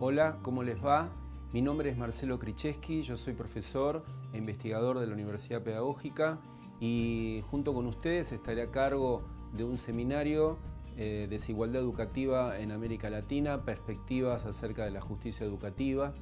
Hola, ¿cómo les va? Mi nombre es Marcelo Kricheski, yo soy profesor e investigador de la Universidad Pedagógica y junto con ustedes estaré a cargo de un seminario eh, Desigualdad Educativa en América Latina, perspectivas acerca de la justicia educativa.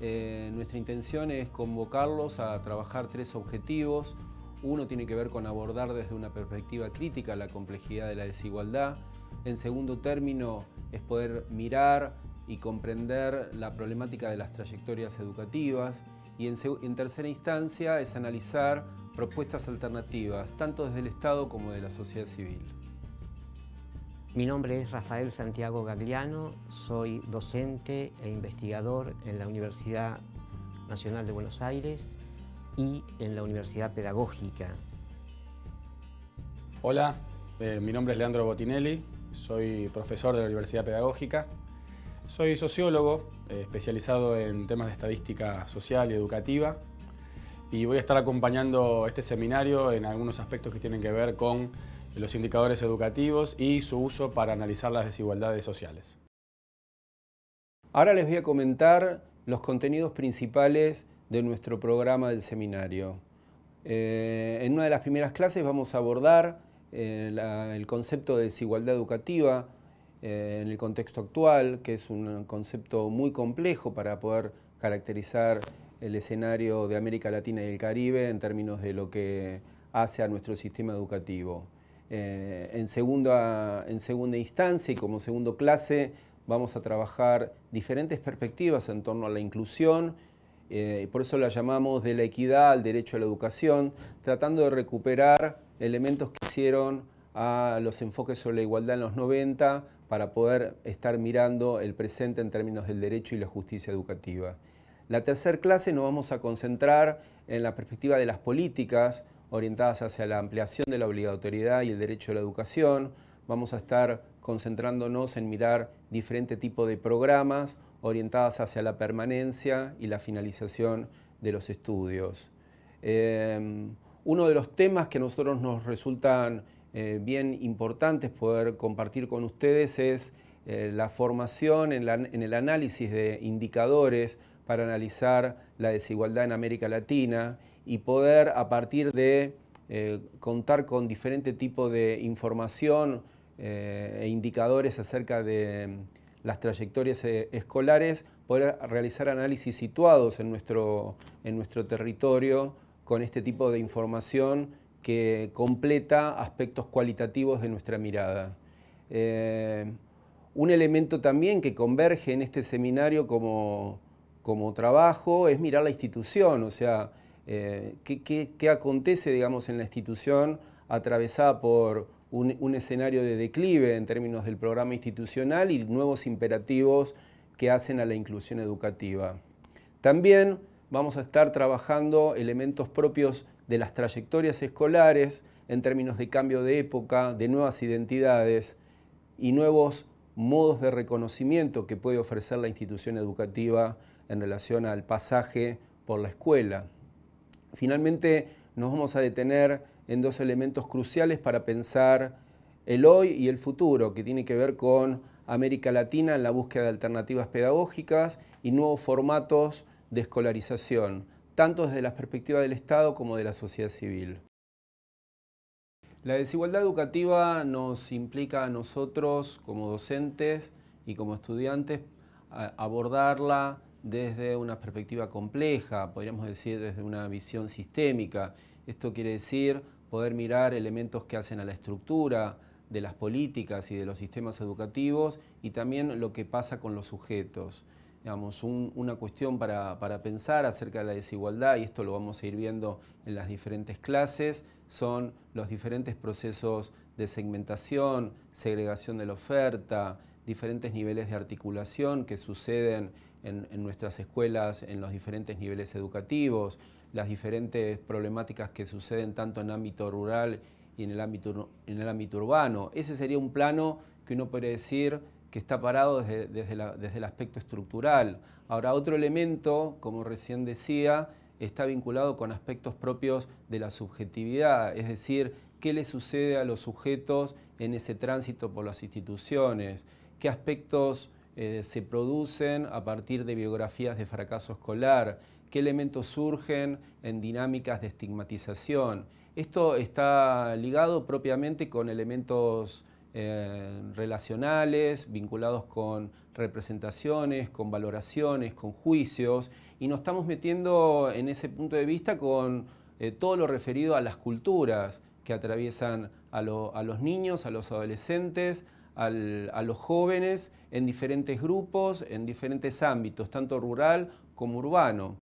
Eh, nuestra intención es convocarlos a trabajar tres objetivos. Uno tiene que ver con abordar desde una perspectiva crítica la complejidad de la desigualdad. En segundo término es poder mirar y comprender la problemática de las trayectorias educativas y en, tercera instancia es analizar propuestas alternativas, tanto desde el Estado como de la sociedad civil. Mi nombre es Rafael Santiago Gagliano, soy docente e investigador en la Universidad Nacional de Buenos Aires y en la Universidad Pedagógica. Hola, eh, mi nombre es Leandro Botinelli, soy profesor de la Universidad Pedagógica soy sociólogo, eh, especializado en temas de estadística social y educativa, y voy a estar acompañando este seminario en algunos aspectos que tienen que ver con los indicadores educativos y su uso para analizar las desigualdades sociales. Ahora les voy a comentar los contenidos principales de nuestro programa del seminario. Eh, en una de las primeras clases vamos a abordar eh, el concepto de desigualdad educativa, eh, en el contexto actual, que es un concepto muy complejo para poder caracterizar el escenario de América Latina y el Caribe en términos de lo que hace a nuestro sistema educativo. Eh, en, segunda, instancia y como segundo clase vamos a trabajar diferentes perspectivas en torno a la inclusión, eh, por eso la llamamos de la equidad al derecho a la educación, tratando de recuperar elementos que hicieron a los enfoques sobre la igualdad en los 90 para poder estar mirando el presente en términos del derecho y la justicia educativa. La tercera clase nos vamos a concentrar en la perspectiva de las políticas orientadas hacia la ampliación de la obligatoriedad y el derecho a la educación. Vamos a estar concentrándonos en mirar diferente tipo de programas orientadas hacia la permanencia y la finalización de los estudios. Eh, uno de los temas que a nosotros nos resultan eh, bien importantes poder compartir con ustedes es eh, la formación en, el análisis de indicadores para analizar la desigualdad en América Latina y poder a partir de eh, contar con diferente tipo de información e indicadores acerca de mm, las trayectorias escolares, poder realizar análisis situados en nuestro, en nuestro territorio con este tipo de información que completa aspectos cualitativos de nuestra mirada. Eh, un elemento también que converge en este seminario como, trabajo es mirar la institución, o sea, eh, qué, acontece digamos, en la institución atravesada por un, un escenario de declive en términos del programa institucional y nuevos imperativos que hacen a la inclusión educativa. También vamos a estar trabajando elementos propios de las trayectorias escolares en términos de cambio de época, de nuevas identidades y nuevos modos de reconocimiento que puede ofrecer la institución educativa en relación al pasaje por la escuela. Finalmente, nos vamos a detener en dos elementos cruciales para pensar el hoy y el futuro, que tiene que ver con América Latina en la búsqueda de alternativas pedagógicas y nuevos formatos de escolarización tanto desde la perspectiva del Estado como de la sociedad civil. La desigualdad educativa nos implica a nosotros como docentes y como estudiantes abordarla desde una perspectiva compleja, podríamos decir desde una visión sistémica. Esto quiere decir poder mirar elementos que hacen a la estructura de las políticas y de los sistemas educativos y también lo que pasa con los sujetos una cuestión para, pensar acerca de la desigualdad, y esto lo vamos a ir viendo en las diferentes clases, son los diferentes procesos de segmentación, segregación de la oferta, diferentes niveles de articulación que suceden en, nuestras escuelas, en los diferentes niveles educativos, las diferentes problemáticas que suceden tanto en ámbito rural y en el ámbito, en el ámbito urbano. Ese sería un plano que uno puede decir que está parado desde, el aspecto estructural. Ahora, otro elemento, como recién decía, está vinculado con aspectos propios de la subjetividad, es decir, qué le sucede a los sujetos en ese tránsito por las instituciones, qué aspectos eh, se producen a partir de biografías de fracaso escolar, qué elementos surgen en dinámicas de estigmatización. Esto está ligado propiamente con elementos eh, relacionales, vinculados con representaciones, con valoraciones, con juicios, y nos estamos metiendo en ese punto de vista con eh, todo lo referido a las culturas que atraviesan a, los niños, a los adolescentes, a los jóvenes en diferentes grupos, en diferentes ámbitos, tanto rural como urbano.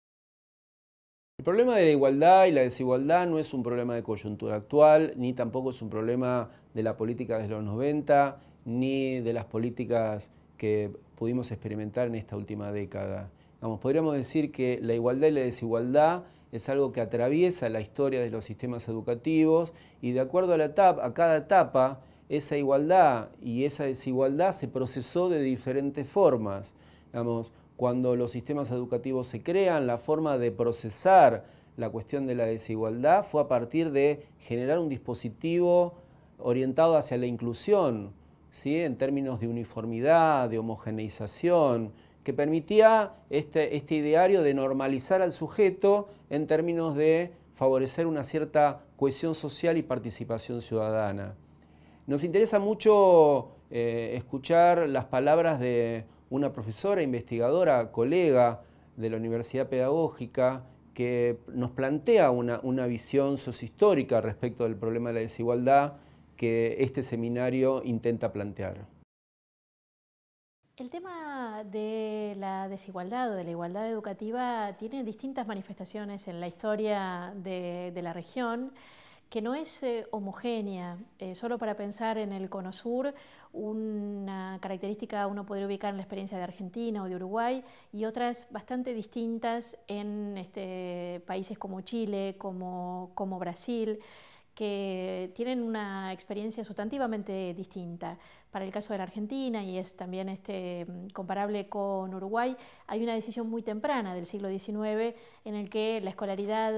El problema de la igualdad y la desigualdad no es un problema de coyuntura actual, ni tampoco es un problema de la política de los 90, ni de las políticas que pudimos experimentar en esta última década. podríamos decir que la igualdad y la desigualdad es algo que atraviesa la historia de los sistemas educativos y de acuerdo a, la etapa, a cada etapa, esa igualdad y esa desigualdad se procesó de diferentes formas cuando los sistemas educativos se crean, la forma de procesar la cuestión de la desigualdad fue a partir de generar un dispositivo orientado hacia la inclusión, ¿sí? en términos de uniformidad, de homogeneización, que permitía este, este ideario de normalizar al sujeto en términos de favorecer una cierta cohesión social y participación ciudadana. Nos interesa mucho eh, escuchar las palabras de una profesora, investigadora, colega de la Universidad Pedagógica, que nos plantea una, visión sociohistórica respecto del problema de la desigualdad que este seminario intenta plantear. El tema de la desigualdad o de la igualdad educativa tiene distintas manifestaciones en la historia de la región que no es eh, homogénea. Eh, solo para pensar en el Cono Sur, una característica uno podría ubicar en la experiencia de Argentina o de Uruguay y otras bastante distintas en este, países como Chile, como, como Brasil que tienen una experiencia sustantivamente distinta. Para el caso de la Argentina, y es también este, comparable con Uruguay, hay una decisión muy temprana del siglo XIX en el que la escolaridad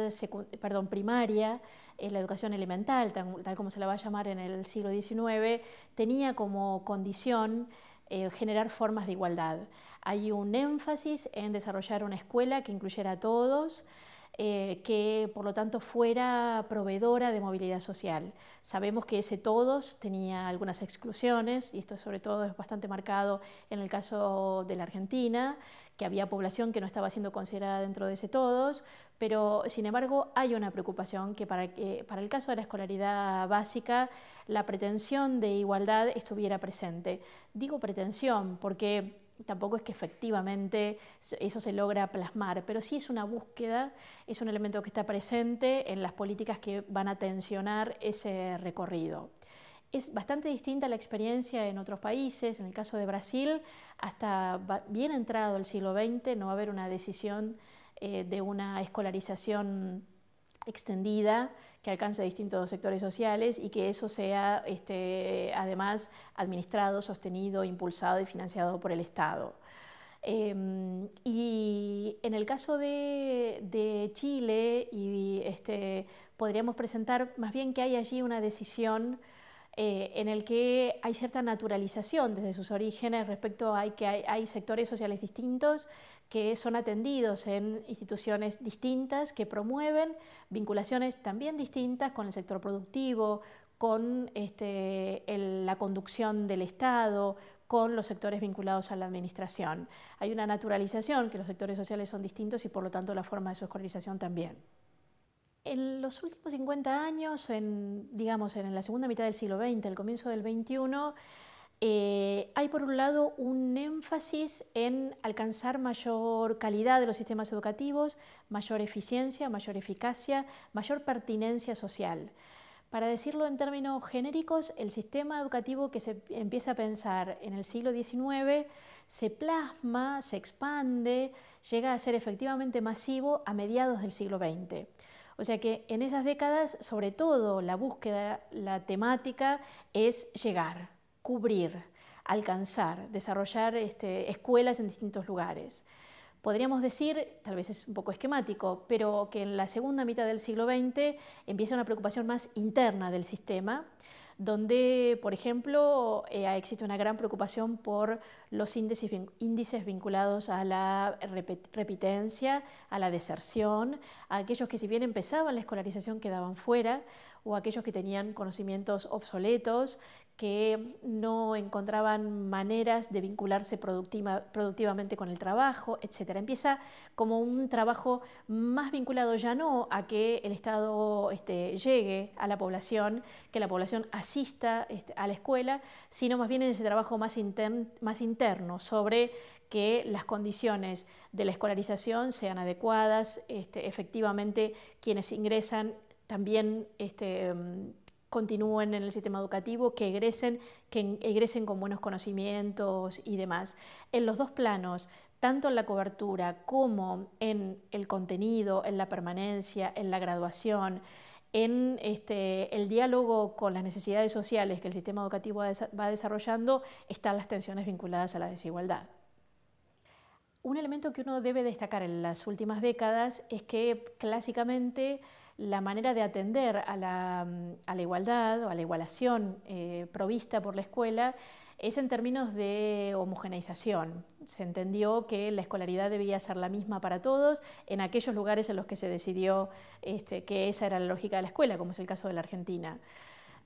perdón, primaria eh, la educación elemental, tal, como se la va a llamar en el siglo XIX, tenía como condición eh, generar formas de igualdad. Hay un énfasis en desarrollar una escuela que incluyera a todos, eh, que por lo tanto fuera proveedora de movilidad social. Sabemos que ese todos tenía algunas exclusiones, y esto sobre todo es bastante marcado en el caso de la Argentina, que había población que no estaba siendo considerada dentro de ese todos, pero sin embargo hay una preocupación que para el caso de la escolaridad básica la pretensión de igualdad estuviera presente. Digo pretensión porque tampoco es que efectivamente eso se logra plasmar, pero sí es una búsqueda, es un elemento que está presente en las políticas que van a tensionar ese recorrido. Es bastante distinta la experiencia en otros países, en el caso de Brasil, hasta bien entrado el siglo XX no va a haber una decisión eh, de una escolarización extendida que alcance distintos sectores sociales y que eso sea este, además administrado, sostenido, impulsado y financiado por el Estado. Em, y en el caso de, Chile, este, podríamos presentar más bien que hay allí una decisión eh, en el que hay cierta naturalización desde sus orígenes respecto a que hay sectores sociales distintos que son atendidos en instituciones distintas que promueven vinculaciones también distintas con el sector productivo, con este, la conducción del Estado, con los sectores vinculados a la administración. Hay una naturalización, que los sectores sociales son distintos y por lo tanto la forma de su escolarización también. En los últimos 50 años, en, digamos en la segunda mitad del siglo XX, el comienzo del XXI, eh, hay por un lado un énfasis en alcanzar mayor calidad de los sistemas educativos, mayor eficiencia, mayor eficacia, mayor pertinencia social. Para decirlo en términos genéricos, el sistema educativo que se empieza a pensar en el siglo XIX se plasma, se expande, llega a ser efectivamente masivo a mediados del siglo XX. O sea que en esas décadas, sobre todo, la búsqueda, la temática es llegar, cubrir, alcanzar, desarrollar este, escuelas en distintos lugares. Podríamos decir, tal vez es un poco esquemático, pero que en la segunda mitad del siglo XX empieza una preocupación más interna del sistema, donde, por ejemplo, eh, existe una gran preocupación por los índices, índices vinculados a la repitencia, a la deserción, a aquellos que si bien empezaban la escolarización quedaban fuera, o aquellos que tenían conocimientos obsoletos, que no encontraban maneras de vincularse productivamente con el trabajo, etc. Empieza como un trabajo más vinculado ya no a que el Estado este, llegue a la población, que la población asista este, a la escuela, sino más bien en ese trabajo más, interno sobre que las condiciones de la escolarización sean adecuadas, este, efectivamente quienes ingresan también em, continúen en el sistema educativo, que egresen, que egresen con buenos conocimientos y demás. En los dos planos, tanto en la cobertura como en el contenido, en la permanencia, en la graduación, en este, el diálogo con las necesidades sociales que el sistema educativo va desarrollando, están las tensiones vinculadas a la desigualdad. Un elemento que uno debe destacar en las últimas décadas es que clásicamente la manera de atender mm, a la, igualdad o a la igualación eh, provista por la escuela es en términos de homogeneización. Se entendió que la escolaridad debía ser la misma para todos en aquellos lugares en los que se decidió este, que esa era la lógica de la escuela, como es el caso de la Argentina.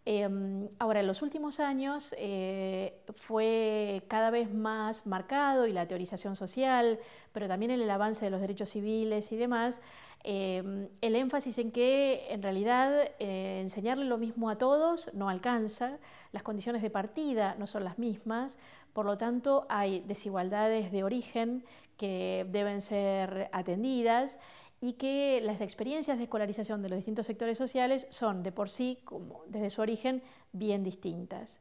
Em, ahora, en los últimos años eh, fue cada vez más marcado y la teorización social, pero también en el avance de los derechos civiles y demás, Em, el énfasis en que en realidad eh, enseñarle lo mismo a todos no alcanza, las condiciones de partida no son las mismas, por lo tanto hay desigualdades de origen que deben ser atendidas y que las experiencias de escolarización de los distintos sectores sociales son de por sí, como desde su origen, bien distintas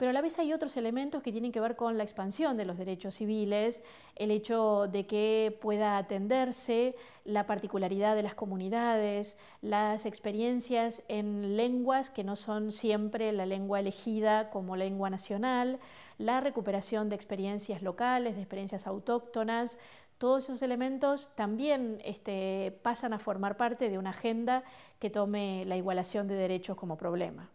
pero a la vez hay otros elementos que tienen que ver con la expansión de los derechos civiles, el hecho de que pueda atenderse la particularidad de las comunidades, las experiencias en lenguas que no son siempre la lengua elegida como lengua nacional, la recuperación de experiencias locales, de experiencias autóctonas, todos esos elementos también este, pasan a formar parte de una agenda que tome la igualación de derechos como problema.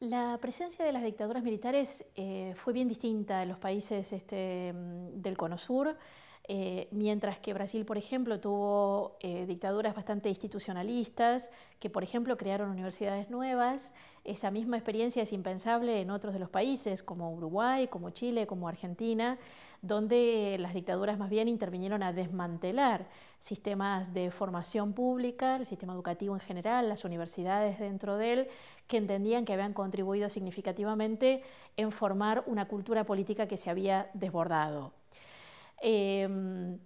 La presencia de las dictaduras militares eh, fue bien distinta en los países este, mm, del Cono Sur, eh, mientras que Brasil, por ejemplo, tuvo eh, dictaduras bastante institucionalistas, que, por ejemplo, crearon universidades nuevas. Esa misma experiencia es impensable en otros de los países, como Uruguay, como Chile, como Argentina donde las dictaduras más bien intervinieron a desmantelar sistemas de formación pública, el sistema educativo en general, las universidades dentro de él, que entendían que habían contribuido significativamente en formar una cultura política que se había desbordado. Em,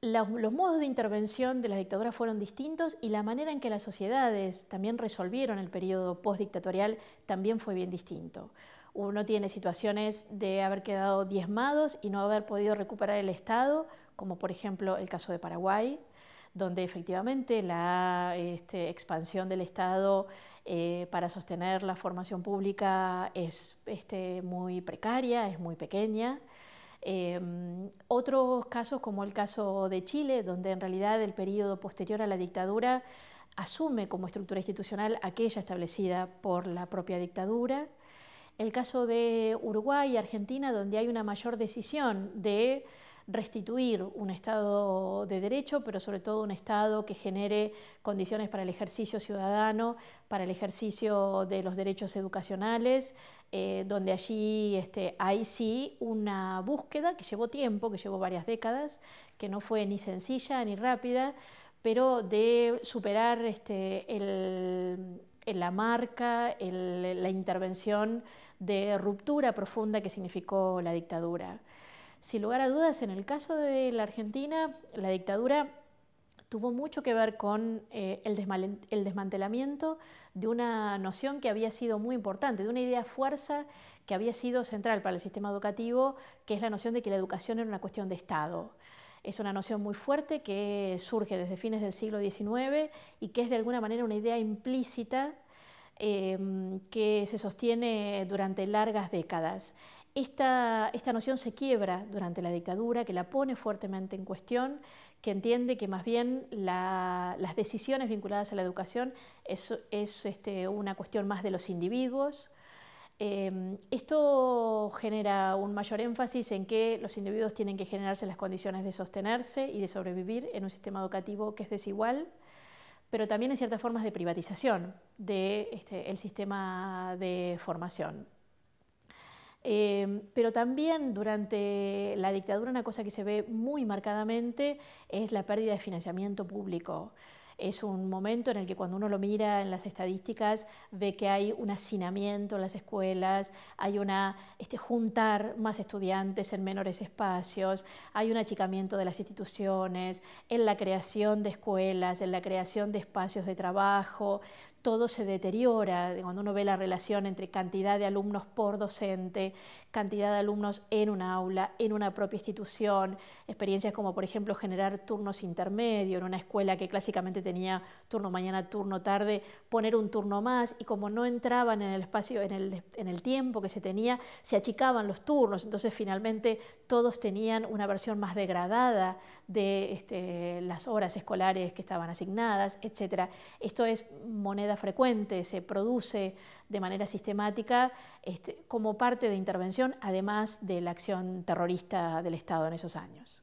los, los, modos de intervención de las dictaduras fueron distintos y la manera en que las sociedades también resolvieron el periodo postdictatorial también fue bien distinto. Uno tiene situaciones de haber quedado diezmados y no haber podido recuperar el Estado, como por ejemplo el caso de Paraguay, donde efectivamente la este, expansión del Estado eh, para sostener la formación pública es este, muy precaria, es muy pequeña. Em, otros casos, como el caso de Chile, donde en realidad el período posterior a la dictadura asume como estructura institucional aquella establecida por la propia dictadura. El caso de Uruguay y Argentina, donde hay una mayor decisión de restituir un Estado de derecho, pero sobre todo un Estado que genere condiciones para el ejercicio ciudadano, para el ejercicio de los derechos educacionales, eh, donde allí este, hay sí una búsqueda que llevó tiempo, que llevó varias décadas, que no fue ni sencilla ni rápida, pero de superar este, la marca, la intervención de ruptura profunda que significó la dictadura. Sin lugar a dudas, en el caso de la Argentina, la dictadura tuvo mucho que ver con eh, el, el, desmantelamiento de una noción que había sido muy importante, de una idea fuerza que había sido central para el sistema educativo, que es la noción de que la educación era una cuestión de Estado. Es una noción muy fuerte que surge desde fines del siglo XIX y que es de alguna manera una idea implícita Em, que se sostiene durante largas décadas. Esta, noción se quiebra durante la dictadura, que la pone fuertemente en cuestión, que entiende que más bien las decisiones vinculadas a la educación es, este, una cuestión más de los individuos. Em, esto genera un mayor énfasis en que los individuos tienen que generarse las condiciones de sostenerse y de sobrevivir en un sistema educativo que es desigual pero también en ciertas formas de privatización del de, este, sistema de formación. Eh, pero también durante la dictadura una cosa que se ve muy marcadamente es la pérdida de financiamiento público. Es un momento en el que cuando uno lo mira en las estadísticas ve que hay un hacinamiento en las escuelas, hay una este, juntar más estudiantes en menores espacios, hay un achicamiento de las instituciones, en la creación de escuelas, en la creación de espacios de trabajo todo se deteriora, cuando uno ve la relación entre cantidad de alumnos por docente, cantidad de alumnos en una aula, en una propia institución, experiencias como por ejemplo generar turnos intermedios en una escuela que clásicamente tenía turno mañana, turno tarde, poner un turno más y como no entraban en el espacio, en el, tiempo que se tenía, se achicaban los turnos, entonces finalmente todos tenían una versión más degradada de este, las horas escolares que estaban asignadas, etc. Esto es moneda frecuente, se produce de manera sistemática este, como parte de intervención, además de la acción terrorista del Estado en esos años.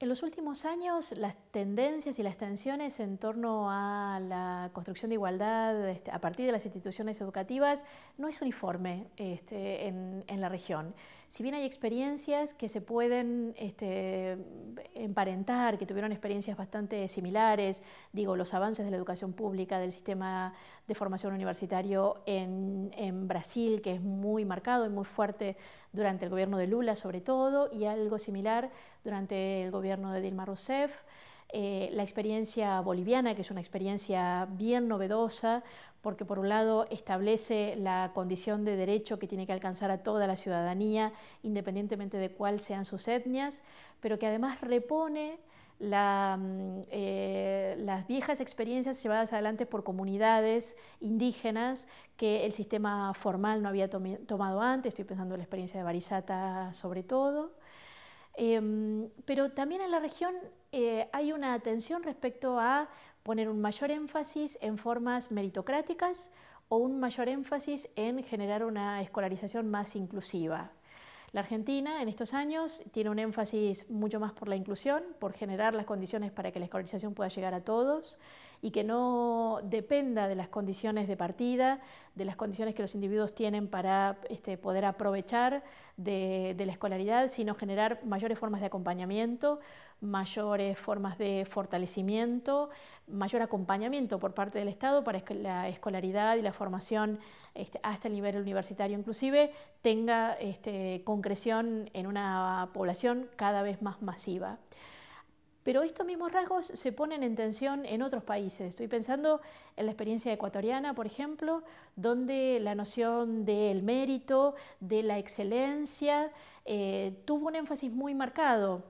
En los últimos años, las tendencias y las tensiones en torno a la construcción de igualdad este, a partir de las instituciones educativas no es uniforme este, en la región si bien hay experiencias que se pueden este, emparentar, que tuvieron experiencias bastante similares, digo, los avances de la educación pública, del sistema de formación universitario en Brasil, que es muy marcado y muy fuerte durante el gobierno de Lula sobre todo, y algo similar durante el gobierno de Dilma Rousseff. Eh, la experiencia boliviana, que es una experiencia bien novedosa, porque por un lado establece la condición de derecho que tiene que alcanzar a toda la ciudadanía, independientemente de cuáles sean sus etnias, pero que además repone la, mm, eh, las viejas experiencias llevadas adelante por comunidades indígenas que el sistema formal no había tomado antes, estoy pensando en la experiencia de Barisata sobre todo. Em, pero también en la región eh, hay una atención respecto a poner un mayor énfasis en formas meritocráticas o un mayor énfasis en generar una escolarización más inclusiva. La Argentina en estos años tiene un énfasis mucho más por la inclusión, por generar las condiciones para que la escolarización pueda llegar a todos y que no dependa de las condiciones de partida, de las condiciones que los individuos tienen para este, poder aprovechar de, la escolaridad, sino generar mayores formas de acompañamiento, mayores formas de fortalecimiento, mayor acompañamiento por parte del Estado para que la escolaridad y la formación este, hasta el nivel universitario inclusive tenga este, concreción en una población cada vez más masiva pero estos mismos rasgos se ponen en tensión en otros países. Estoy pensando en la experiencia ecuatoriana, por ejemplo, donde la noción del mérito, de la excelencia, eh, tuvo un énfasis muy marcado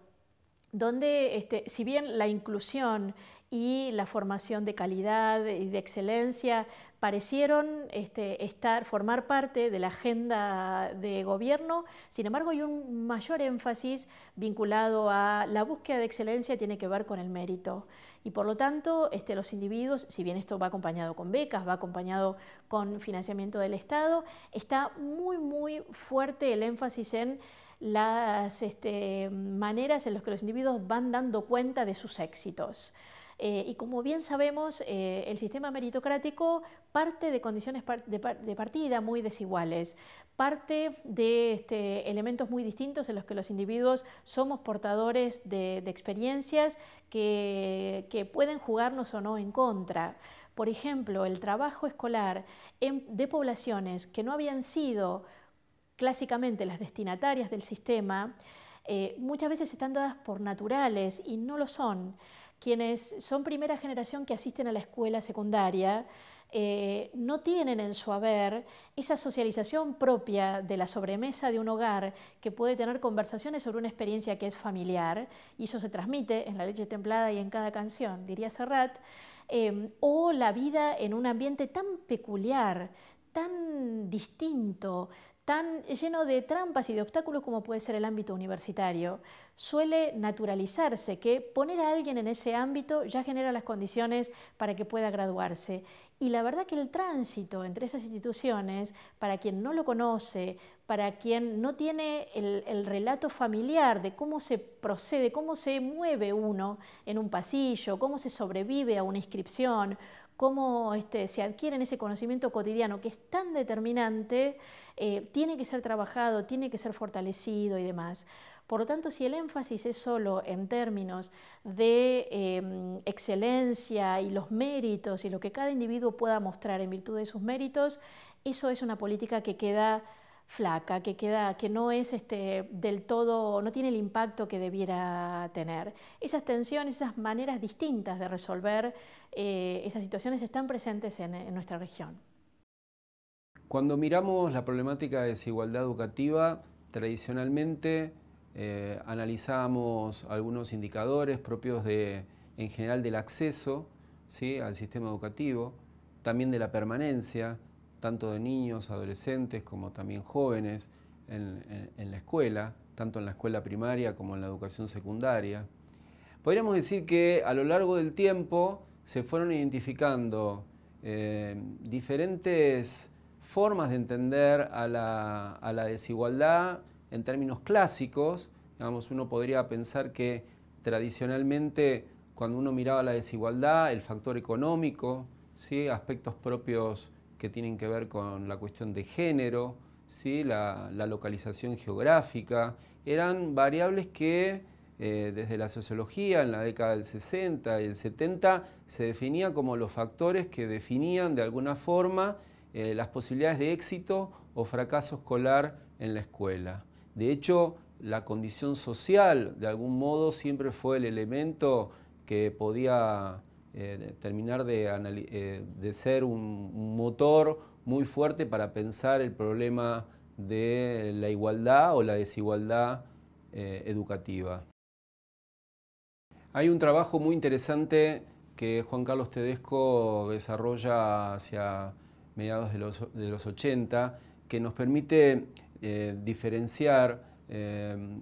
donde este, si bien la inclusión y la formación de calidad y de excelencia parecieron este, estar, formar parte de la agenda de gobierno, sin embargo hay un mayor énfasis vinculado a la búsqueda de excelencia tiene que ver con el mérito y por lo tanto este, los individuos, si bien esto va acompañado con becas, va acompañado con financiamiento del Estado, está muy muy fuerte el énfasis en las este, maneras en las que los individuos van dando cuenta de sus éxitos. Eh, y como bien sabemos, eh, el sistema meritocrático parte de condiciones de, partida muy desiguales, parte de este, elementos muy distintos en los que los individuos somos portadores de, experiencias que, pueden jugarnos o no en contra. Por ejemplo, el trabajo escolar de poblaciones que no habían sido Clásicamente las destinatarias del sistema eh, muchas veces están dadas por naturales y no lo son. Quienes son primera generación que asisten a la escuela secundaria eh, no tienen en su haber esa socialización propia de la sobremesa de un hogar que puede tener conversaciones sobre una experiencia que es familiar y eso se transmite en la leche templada y en cada canción, diría Serrat, eh, o la vida en un ambiente tan peculiar, tan distinto, tan lleno de trampas y de obstáculos como puede ser el ámbito universitario. Suele naturalizarse que poner a alguien en ese ámbito ya genera las condiciones para que pueda graduarse. Y la verdad que el tránsito entre esas instituciones, para quien no lo conoce, para quien no tiene el, relato familiar de cómo se procede, cómo se mueve uno en un pasillo, cómo se sobrevive a una inscripción, cómo este, se en ese conocimiento cotidiano que es tan determinante, eh, tiene que ser trabajado, tiene que ser fortalecido y demás. Por lo tanto, si el énfasis es solo en términos de em, excelencia y los méritos y lo que cada individuo pueda mostrar en virtud de sus méritos, eso es una política que queda flaca, que, queda, que no es este, del todo, no tiene el impacto que debiera tener. Esas tensiones, esas maneras distintas de resolver eh, esas situaciones están presentes en, nuestra región. Cuando miramos la problemática de desigualdad educativa, tradicionalmente eh, analizamos algunos indicadores propios de, en general del acceso al sistema educativo, también de la permanencia, tanto de niños, adolescentes como también jóvenes en, la escuela, tanto en la escuela primaria como en la educación secundaria. Podríamos decir que a lo largo del tiempo se fueron identificando eh, diferentes formas de entender a la, desigualdad en términos clásicos. Digamos, uno podría pensar que tradicionalmente cuando uno miraba la desigualdad, el factor económico, aspectos propios que tienen que ver con la cuestión de género, ¿sí? la, localización geográfica, eran variables que eh, desde la sociología en la década del 60 y el 70 se definía como los factores que definían de alguna forma eh, las posibilidades de éxito o fracaso escolar en la escuela. De hecho, la condición social de algún modo siempre fue el elemento que podía eh, terminar de, eh, ser un, motor muy fuerte para pensar el problema de la igualdad o la desigualdad eh, educativa. Hay un trabajo muy interesante que Juan Carlos Tedesco desarrolla hacia mediados de los, 80 que nos permite diferenciar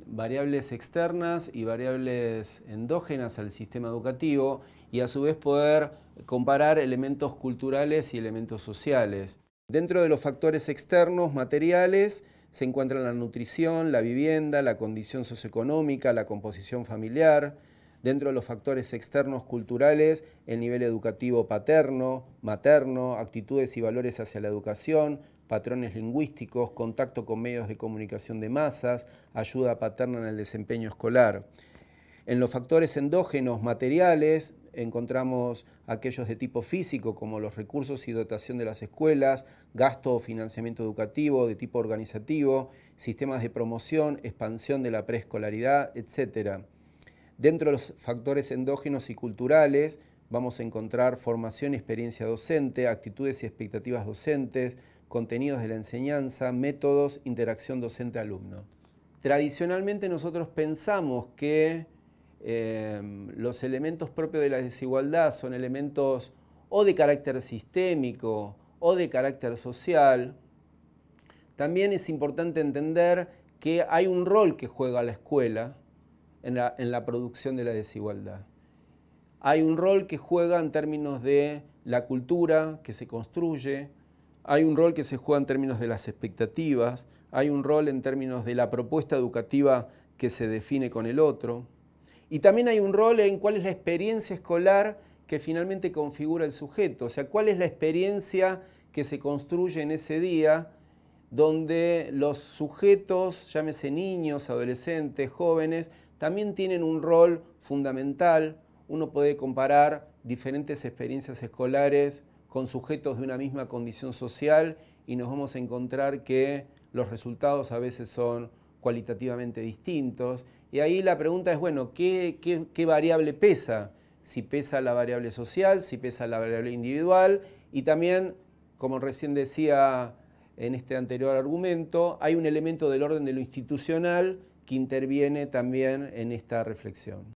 variables externas y variables endógenas al sistema educativo y a su vez poder comparar elementos culturales y elementos sociales. Dentro de los factores externos materiales se encuentran la nutrición, la vivienda, la condición socioeconómica, la composición familiar. Dentro de los factores externos culturales, el nivel educativo paterno, materno, actitudes y valores hacia la educación, patrones lingüísticos, contacto con medios de comunicación de masas, ayuda paterna en el desempeño escolar. En los factores endógenos materiales encontramos aquellos de tipo físico, como los recursos y dotación de las escuelas, gasto o financiamiento educativo de tipo organizativo, sistemas de promoción, expansión de la preescolaridad, etc. Dentro de los factores endógenos y culturales, vamos a encontrar formación y experiencia docente, actitudes y expectativas docentes, contenidos de la enseñanza, métodos, interacción docente-alumno. Tradicionalmente nosotros pensamos que Em, los elementos propios de la desigualdad son elementos o de carácter sistémico o de carácter social. También es importante entender que hay un rol que juega la escuela en la producción de la desigualdad. Hay un rol que juega en términos de la cultura que se construye, hay un rol que se juega en términos de las expectativas, hay un rol en términos de la propuesta educativa que se define con el otro. Y también hay un rol en cuál es la experiencia escolar que finalmente configura el sujeto, o sea, cuál es la experiencia que se construye en ese día donde los sujetos, llámese niños, adolescentes, jóvenes, también tienen un rol fundamental. Uno puede comparar diferentes experiencias escolares con sujetos de una misma condición social y nos vamos a encontrar que los resultados a veces son cualitativamente distintos y ahí la pregunta es, bueno, ¿qué, variable pesa? Si pesa la variable social, si pesa la variable individual y también, como recién decía en este anterior argumento, hay un elemento del orden de lo institucional que interviene también en esta reflexión.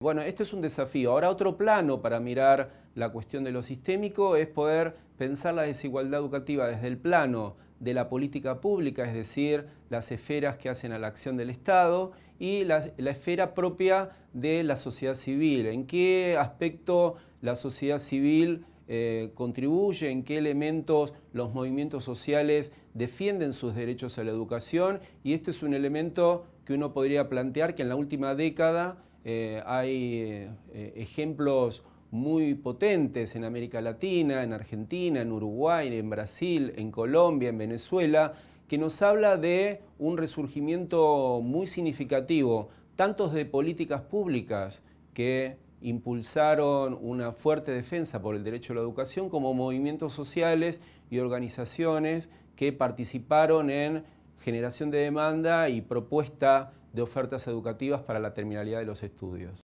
Bueno, esto es un desafío. Ahora otro plano para mirar la cuestión de lo sistémico es poder pensar la desigualdad educativa desde el plano de la política pública, es decir, las esferas que hacen a la acción del Estado y la, esfera propia de la sociedad civil, en qué aspecto la sociedad civil eh, contribuye, en qué elementos los movimientos sociales defienden sus derechos a la educación y este es un elemento que uno podría plantear que en la última década eh, hay eh, ejemplos muy potentes en América Latina, en Argentina, en Uruguay, en Brasil, en Colombia, en Venezuela, que nos habla de un resurgimiento muy significativo, tanto de políticas públicas que impulsaron una fuerte defensa por el derecho a la educación, como movimientos sociales y organizaciones que participaron en generación de demanda y propuesta de ofertas educativas para la terminalidad de los estudios.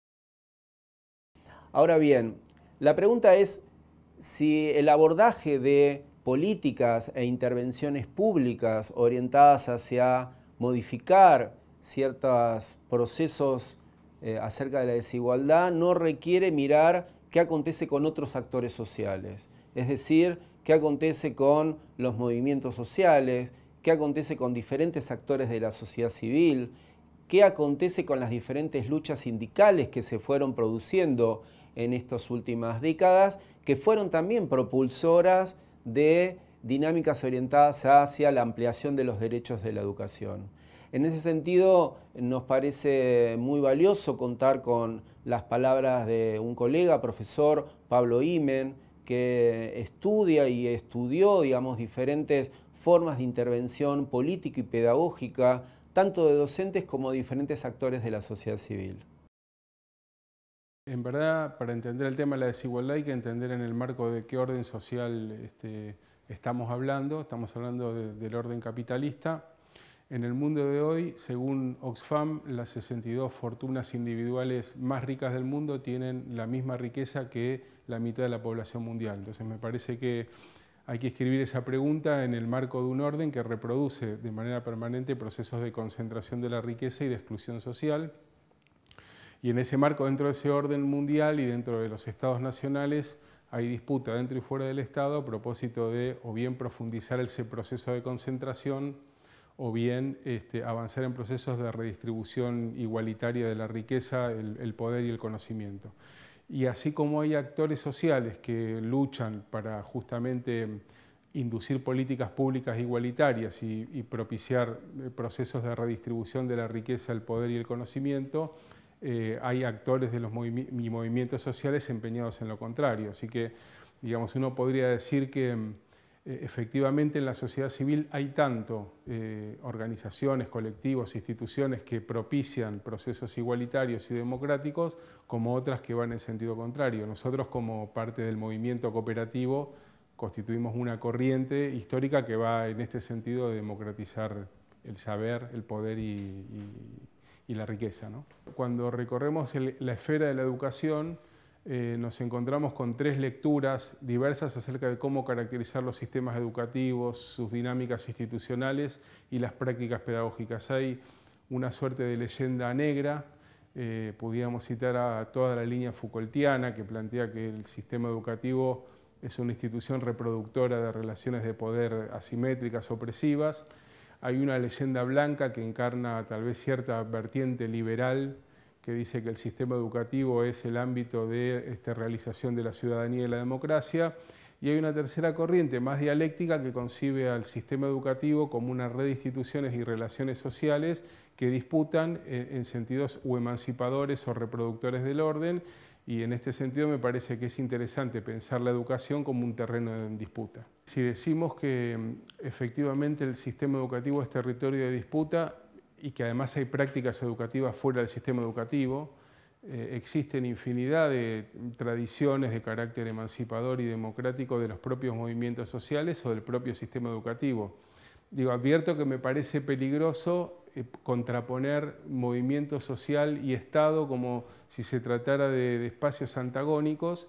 Ahora bien, la pregunta es si el abordaje de políticas e intervenciones públicas orientadas hacia modificar ciertos procesos eh, acerca de la desigualdad no requiere mirar qué acontece con otros actores sociales, es decir, qué acontece con los movimientos sociales, qué acontece con diferentes actores de la sociedad civil, qué acontece con las diferentes luchas sindicales que se fueron produciendo en estas últimas décadas, que fueron también propulsoras de dinámicas orientadas hacia la ampliación de los derechos de la educación. En ese sentido, nos parece muy valioso contar con las palabras de un colega, profesor Pablo Imen, que estudia y estudió, digamos, diferentes formas de intervención política y pedagógica, tanto de docentes como de diferentes actores de la sociedad civil. En verdad, para entender el tema de la desigualdad hay que entender en el marco de qué orden social este, estamos hablando. Estamos hablando del orden capitalista. En el mundo de hoy, según Oxfam, las 62 fortunas individuales más ricas del mundo tienen la misma riqueza que la mitad de la población mundial. Entonces me parece que hay que escribir esa pregunta en el marco de un orden que reproduce de manera permanente procesos de concentración de la riqueza y de exclusión social. Y en ese marco, dentro de ese orden mundial y dentro de los estados nacionales, hay disputa dentro y fuera del Estado a propósito de o bien profundizar ese proceso de concentración o bien este, avanzar en procesos de redistribución igualitaria de la riqueza, el, poder y el conocimiento. Y así como hay actores sociales que luchan para justamente inducir políticas públicas igualitarias y propiciar eh, procesos de redistribución de la riqueza, el poder y el conocimiento, eh, hay actores de los movimientos sociales empeñados en lo contrario. Así que, digamos, uno podría decir que eh, efectivamente en la sociedad civil hay tanto eh, organizaciones, colectivos, instituciones que propician procesos igualitarios y democráticos como otras que van en sentido contrario. Nosotros como parte del movimiento cooperativo constituimos una corriente histórica que va en este sentido de democratizar el saber, el poder y y la riqueza. ¿no? Cuando recorremos la esfera de la educación, eh, nos encontramos con tres lecturas diversas acerca de cómo caracterizar los sistemas educativos, sus dinámicas institucionales y las prácticas pedagógicas. Hay una suerte de leyenda negra, eh, pudiéramos citar a toda la línea Foucaultiana que plantea que el sistema educativo es una institución reproductora de relaciones de poder asimétricas, opresivas, hay una leyenda blanca que encarna tal vez cierta vertiente liberal que dice que el sistema educativo es el ámbito de este, realización de la ciudadanía y la democracia. Y hay una tercera corriente, más dialéctica, que concibe al sistema educativo como una red de instituciones y relaciones sociales que disputan eh, en, sentidos o emancipadores o reproductores del orden y en este sentido me parece que es interesante pensar la educación como un terreno en disputa. Si decimos que mm, efectivamente el sistema educativo es territorio de disputa y que además hay prácticas educativas fuera del sistema educativo, eh, existen infinidad de tradiciones de carácter emancipador y democrático de los propios movimientos sociales o del propio sistema educativo digo, advierto que me parece peligroso eh, contraponer movimiento social y Estado como si se tratara de, espacios antagónicos,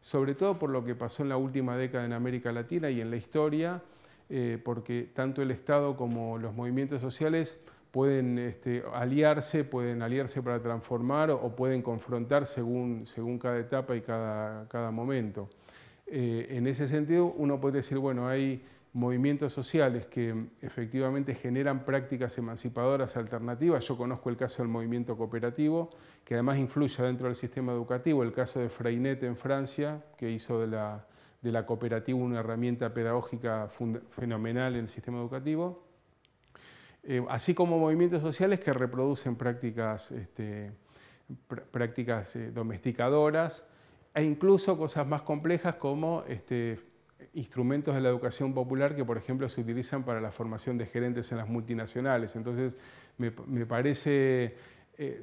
sobre todo por lo que pasó en la última década en América Latina y en la historia, eh, porque tanto el Estado como los movimientos sociales pueden este, aliarse, pueden aliarse para transformar o, pueden confrontar según, según, cada etapa y cada, cada momento. Eh, en ese sentido, uno puede decir, bueno, hay movimientos sociales que efectivamente generan prácticas emancipadoras alternativas. Yo conozco el caso del movimiento cooperativo, que además influye dentro del sistema educativo, el caso de Freinet en Francia, que hizo de la, cooperativa una herramienta pedagógica fenomenal en el sistema educativo, eh, así como movimientos sociales que reproducen prácticas, este, prácticas eh, domesticadoras e incluso cosas más complejas como este, instrumentos de la educación popular que, por ejemplo, se utilizan para la formación de gerentes en las multinacionales. Entonces, me, parece eh,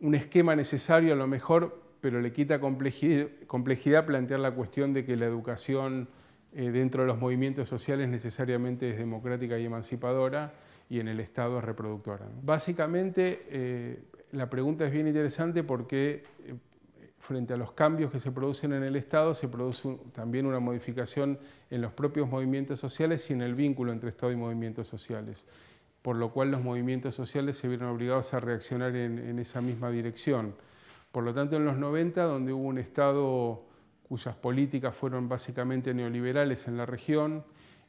un esquema necesario a lo mejor, pero le quita complejidad, plantear la cuestión de que la educación eh, dentro de los movimientos sociales necesariamente es democrática y emancipadora y en el Estado es reproductora. Básicamente, eh, la pregunta es bien interesante porque frente a los cambios que se producen en el Estado, se produce también una modificación en los propios movimientos sociales y en el vínculo entre Estado y movimientos sociales, por lo cual los movimientos sociales se vieron obligados a reaccionar en esa misma dirección. Por lo tanto, en los 90, donde hubo un Estado cuyas políticas fueron básicamente neoliberales en la región,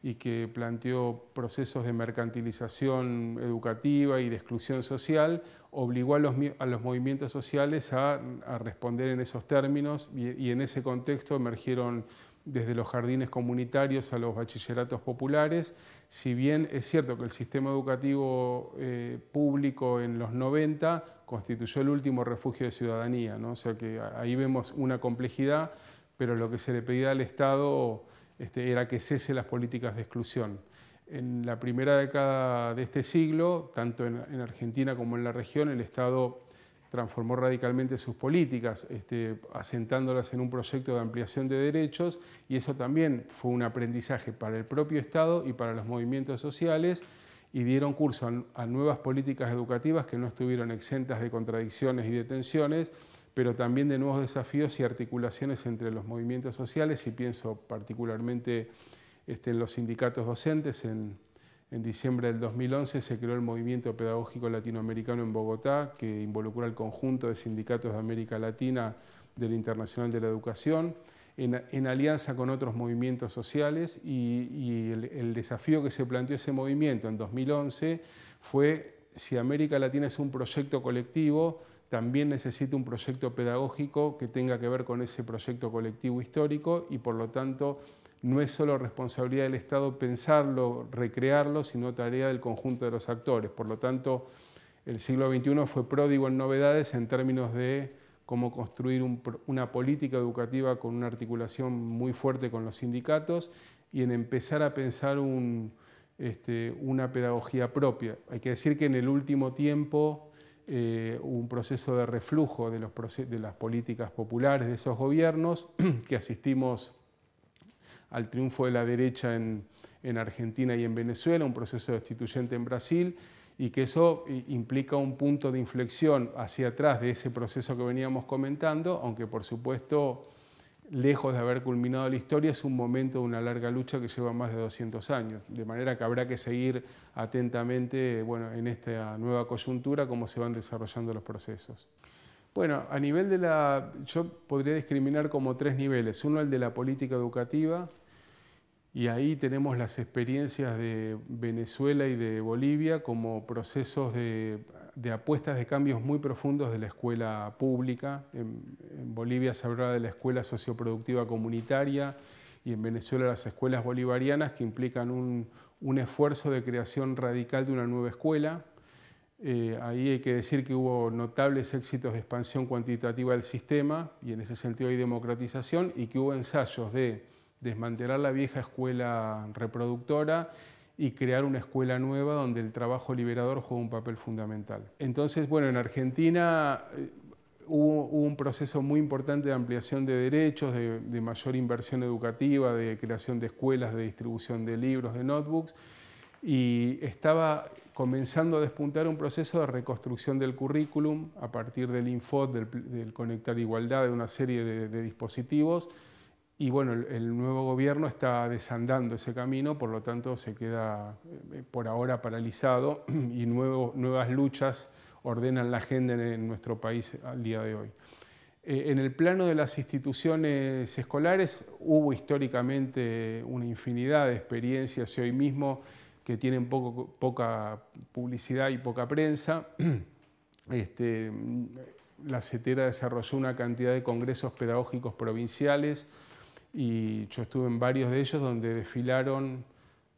y que planteó procesos de mercantilización educativa y de exclusión social, obligó a los, movimientos sociales a, responder en esos términos y, en ese contexto emergieron desde los jardines comunitarios a los bachilleratos populares. Si bien es cierto que el sistema educativo eh, público en los 90 constituyó el último refugio de ciudadanía, o sea que ahí vemos una complejidad, pero lo que se le pedía al Estado este, era que cese las políticas de exclusión. En la primera década de este siglo, tanto en, Argentina como en la región, el Estado transformó radicalmente sus políticas, este, asentándolas en un proyecto de ampliación de derechos, y eso también fue un aprendizaje para el propio Estado y para los movimientos sociales, y dieron curso a, a nuevas políticas educativas que no estuvieron exentas de contradicciones y de tensiones, pero también de nuevos desafíos y articulaciones entre los movimientos sociales, y pienso particularmente este, en los sindicatos docentes. En, diciembre del 2011 se creó el Movimiento Pedagógico Latinoamericano en Bogotá, que involucra al conjunto de sindicatos de América Latina del Internacional de la Educación, en, alianza con otros movimientos sociales, y, el desafío que se planteó ese movimiento en 2011 fue si América Latina es un proyecto colectivo, también necesita un proyecto pedagógico que tenga que ver con ese proyecto colectivo histórico y por lo tanto no es solo responsabilidad del Estado pensarlo, recrearlo, sino tarea del conjunto de los actores. Por lo tanto, el siglo XXI fue pródigo en novedades en términos de cómo construir una política educativa con una articulación muy fuerte con los sindicatos y en empezar a pensar este, una pedagogía propia. Hay que decir que en el último tiempo eh, un proceso de reflujo de, los, de las políticas populares de esos gobiernos, que asistimos al triunfo de la derecha en, en Argentina y en Venezuela, un proceso destituyente en Brasil, y que eso eh, implica un punto de inflexión hacia atrás de ese proceso que veníamos comentando, aunque por supuesto lejos de haber culminado la historia, es un momento de una larga lucha que lleva más de 200 años, de manera que habrá que seguir atentamente bueno, en esta nueva coyuntura cómo se van desarrollando los procesos. Bueno, a nivel de la... yo podría discriminar como tres niveles. Uno, el de la política educativa, y ahí tenemos las experiencias de Venezuela y de Bolivia como procesos de de apuestas de cambios muy profundos de la escuela pública. En, Bolivia se hablaba de la escuela socioproductiva comunitaria y en Venezuela las escuelas bolivarianas que implican un, esfuerzo de creación radical de una nueva escuela. Eh, ahí hay que decir que hubo notables éxitos de expansión cuantitativa del sistema y en ese sentido hay democratización y que hubo ensayos de desmantelar la vieja escuela reproductora y crear una escuela nueva donde el trabajo liberador juega un papel fundamental. Entonces, bueno, en Argentina eh, hubo, un proceso muy importante de ampliación de derechos, de, mayor inversión educativa, de creación de escuelas, de distribución de libros, de notebooks, y estaba comenzando a despuntar un proceso de reconstrucción del currículum a partir del Infod, del, Conectar Igualdad, de una serie de dispositivos y bueno, el, nuevo gobierno está desandando ese camino, por lo tanto se queda eh, por ahora paralizado y nuevas luchas ordenan la agenda en, nuestro país al día de hoy. Eh, en el plano de las instituciones escolares hubo históricamente una infinidad de experiencias y hoy mismo que tienen poca publicidad y poca prensa. Este, la CETERA desarrolló una cantidad de congresos pedagógicos provinciales, y yo estuve en varios de ellos donde desfilaron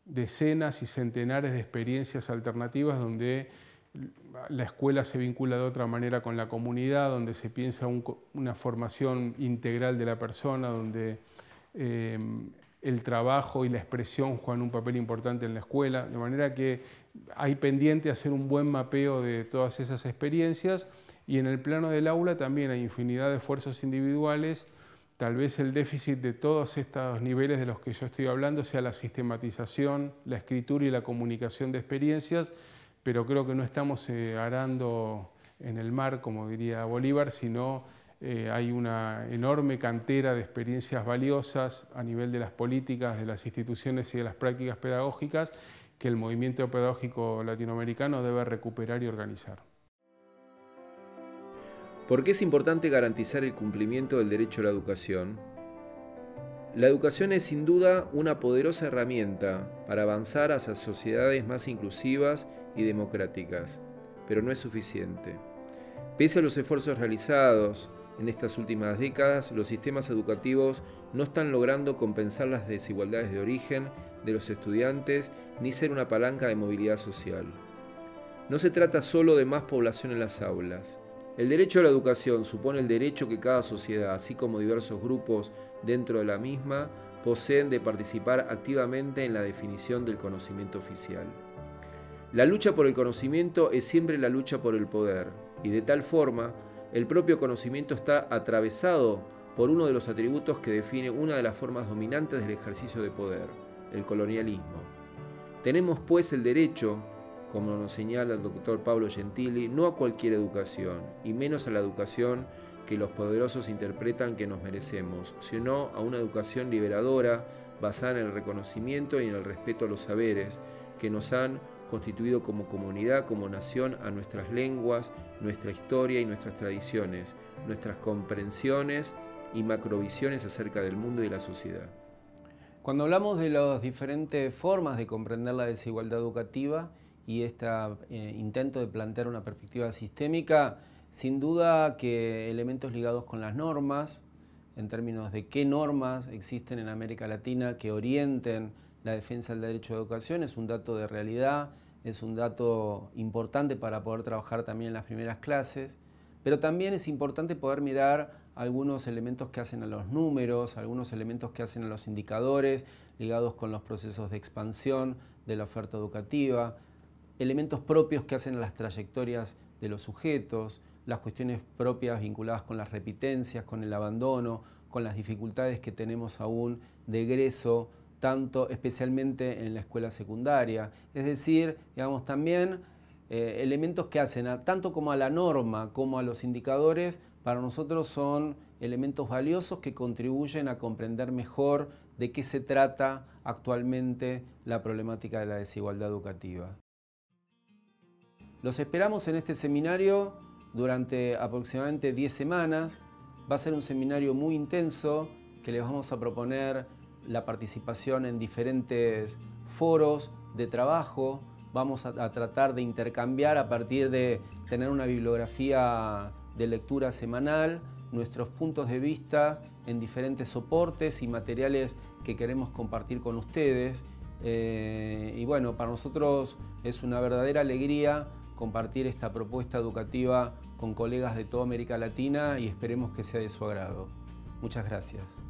decenas y centenares de experiencias alternativas donde la escuela se vincula de otra manera con la comunidad, donde se piensa una formación integral de la persona, donde eh, el trabajo y la expresión juegan un papel importante en la escuela, de manera que hay pendiente hacer un buen mapeo de todas esas experiencias y en el plano del aula también hay infinidad de esfuerzos individuales Tal vez el déficit de todos estos niveles de los que yo estoy hablando sea la sistematización, la escritura y la comunicación de experiencias, pero creo que no estamos eh, arando en el mar, como diría Bolívar, sino eh, hay una enorme cantera de experiencias valiosas a nivel de las políticas, de las instituciones y de las prácticas pedagógicas que el movimiento pedagógico latinoamericano debe recuperar y organizar. ¿Por qué es importante garantizar el cumplimiento del derecho a la educación? La educación es sin duda una poderosa herramienta para avanzar hacia sociedades más inclusivas y democráticas, pero no es suficiente. Pese a los esfuerzos realizados en estas últimas décadas, los sistemas educativos no están logrando compensar las desigualdades de origen de los estudiantes ni ser una palanca de movilidad social. No se trata solo de más población en las aulas, el derecho a la educación supone el derecho que cada sociedad, así como diversos grupos dentro de la misma, poseen de participar activamente en la definición del conocimiento oficial. La lucha por el conocimiento es siempre la lucha por el poder, y de tal forma, el propio conocimiento está atravesado por uno de los atributos que define una de las formas dominantes del ejercicio de poder, el colonialismo. Tenemos pues el derecho como nos señala el doctor Pablo Gentili, no a cualquier educación, y menos a la educación que los poderosos interpretan que nos merecemos, sino a una educación liberadora basada en el reconocimiento y en el respeto a los saberes que nos han constituido como comunidad, como nación, a nuestras lenguas, nuestra historia y nuestras tradiciones, nuestras comprensiones y macrovisiones acerca del mundo y de la sociedad. Cuando hablamos de las diferentes formas de comprender la desigualdad educativa, y este eh, intento de plantear una perspectiva sistémica, sin duda que elementos ligados con las normas, en términos de qué normas existen en América Latina que orienten la defensa del derecho a educación, es un dato de realidad, es un dato importante para poder trabajar también en las primeras clases, pero también es importante poder mirar algunos elementos que hacen a los números, algunos elementos que hacen a los indicadores ligados con los procesos de expansión de la oferta educativa, elementos propios que hacen a las trayectorias de los sujetos, las cuestiones propias vinculadas con las repitencias, con el abandono, con las dificultades que tenemos aún de egreso, tanto especialmente en la escuela secundaria. Es decir, digamos, también eh, elementos que hacen tanto como a la norma como a los indicadores, para nosotros son elementos valiosos que contribuyen a comprender mejor de qué se trata actualmente la problemática de la desigualdad educativa. Los esperamos en este seminario durante aproximadamente 10 semanas. Va a ser un seminario muy intenso que les vamos a proponer la participación en diferentes foros de trabajo. Vamos a, tratar de intercambiar a partir de tener una bibliografía de lectura semanal, nuestros puntos de vista en diferentes soportes y materiales que queremos compartir con ustedes. Eh, y bueno, para nosotros es una verdadera alegría compartir esta propuesta educativa con colegas de toda América Latina y esperemos que sea de su agrado. Muchas gracias.